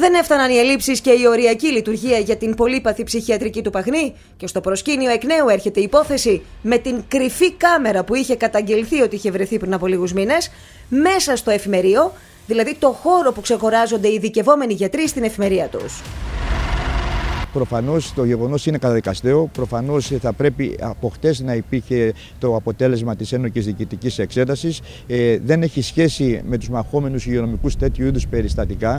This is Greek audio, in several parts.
Δεν έφταναν οι ελλείψεις και η οριακή λειτουργία για την πολύπαθη ψυχιατρική του Παχνή. Και στο προσκήνιο εκ νέου έρχεται η υπόθεση με την κρυφή κάμερα που είχε καταγγελθεί ότι είχε βρεθεί πριν από λίγους μήνες μέσα στο εφημερίο, δηλαδή το χώρο που ξεχωράζονται οι δικαιωμένοι γιατροί στην εφημερία τους. Προφανώς το γεγονός είναι καταδικαστέο. Προφανώς θα πρέπει από χτες να υπήρχε το αποτέλεσμα της ένοχης διοικητικής εξέτασης. Ε, δεν έχει σχέση με τους μαχόμενους υγειονομικούς τέτοιου είδους περιστατικά.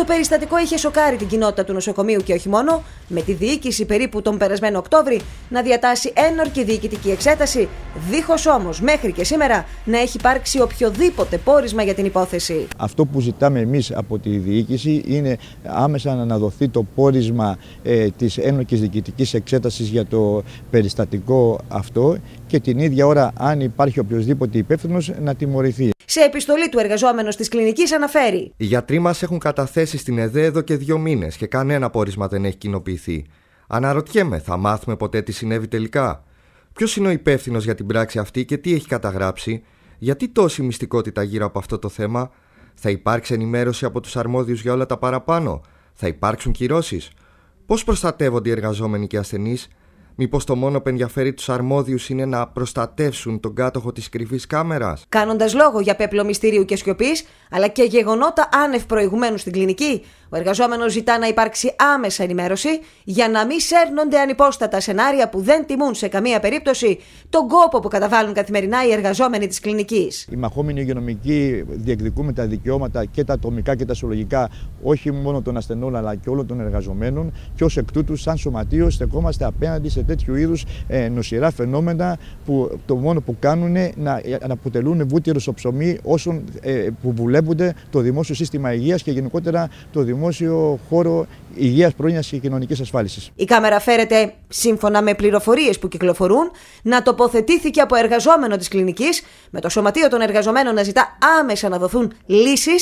Το περιστατικό είχε σοκάρει την κοινότητα του νοσοκομείου και όχι μόνο, με τη διοίκηση περίπου τον περασμένο Οκτώβρη να διατάσει ένορκη διοικητική εξέταση, δίχως όμως μέχρι και σήμερα να έχει υπάρξει οποιοδήποτε πόρισμα για την υπόθεση. Αυτό που ζητάμε εμείς από τη διοίκηση είναι άμεσα να αναδοθεί το πόρισμα ε, της ένορκης διοικητικής εξέτασης για το περιστατικό αυτό και την ίδια ώρα, αν υπάρχει οποιοδήποτε υπεύθυνος, να τιμωρηθεί. Σε επιστολή του εργαζόμενος της κλινικής αναφέρει: Οι γιατροί μας έχουν καταθέσει στην ΕΔΕ εδώ και δύο μήνες και κανένα πόρισμα δεν έχει κοινοποιηθεί. Αναρωτιέμαι, θα μάθουμε ποτέ τι συνέβη τελικά. Ποιος είναι ο υπεύθυνος για την πράξη αυτή και τι έχει καταγράψει, γιατί τόση μυστικότητα γύρω από αυτό το θέμα, θα υπάρξει ενημέρωση από τους αρμόδιους για όλα τα παραπάνω, θα υπάρξουν κυρώσεις. Πώς προστατεύονται οι εργαζόμενοι και ασθενείς, Μήπως το μόνο που ενδιαφέρει τους αρμόδιους είναι να προστατεύσουν τον κάτοχο της κρυφής κάμερας. Κάνοντας λόγο για πέπλο μυστηρίου και σιωπής, αλλά και γεγονότα άνευ προηγουμένου στην κλινική, ο εργαζόμενος ζητά να υπάρξει άμεσα ενημέρωση για να μην σέρνονται ανυπόστατα σενάρια που δεν τιμούν σε καμία περίπτωση τον κόπο που καταβάλουν καθημερινά οι εργαζόμενοι της κλινικής. Οι μαχόμενοι υγειονομικοί διεκδικούμε τα δικαιώματα και τα ατομικά και τα συλλογικά όχι μόνο των ασθενών αλλά και όλων των εργαζομένων και ως εκ τούτου, σαν σωματείο, στεκόμαστε απέναντι σε τέτοιου είδους ε, νοσηρά φαινόμενα που το μόνο που κάνουν είναι να, ε, να αποτελούν βούτυρο στο ψωμί όσων ε, που βουλεύονται το δημόσιο σύστημα υγείας και γενικότερα το δημόσιο χώρο υγείας, πρόνοια και κοινωνικής ασφάλισης. Η κάμερα φέρεται, σύμφωνα με πληροφορίες που κυκλοφορούν, να τοποθετήθηκε από εργαζόμενο της κλινικής, με το σωματείο των εργαζομένων να ζητά άμεσα να δοθούν λύσεις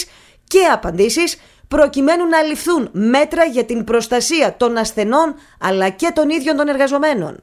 και απαντήσεις προκειμένου να ληφθούν μέτρα για την προστασία των ασθενών αλλά και των ίδιων των εργαζομένων.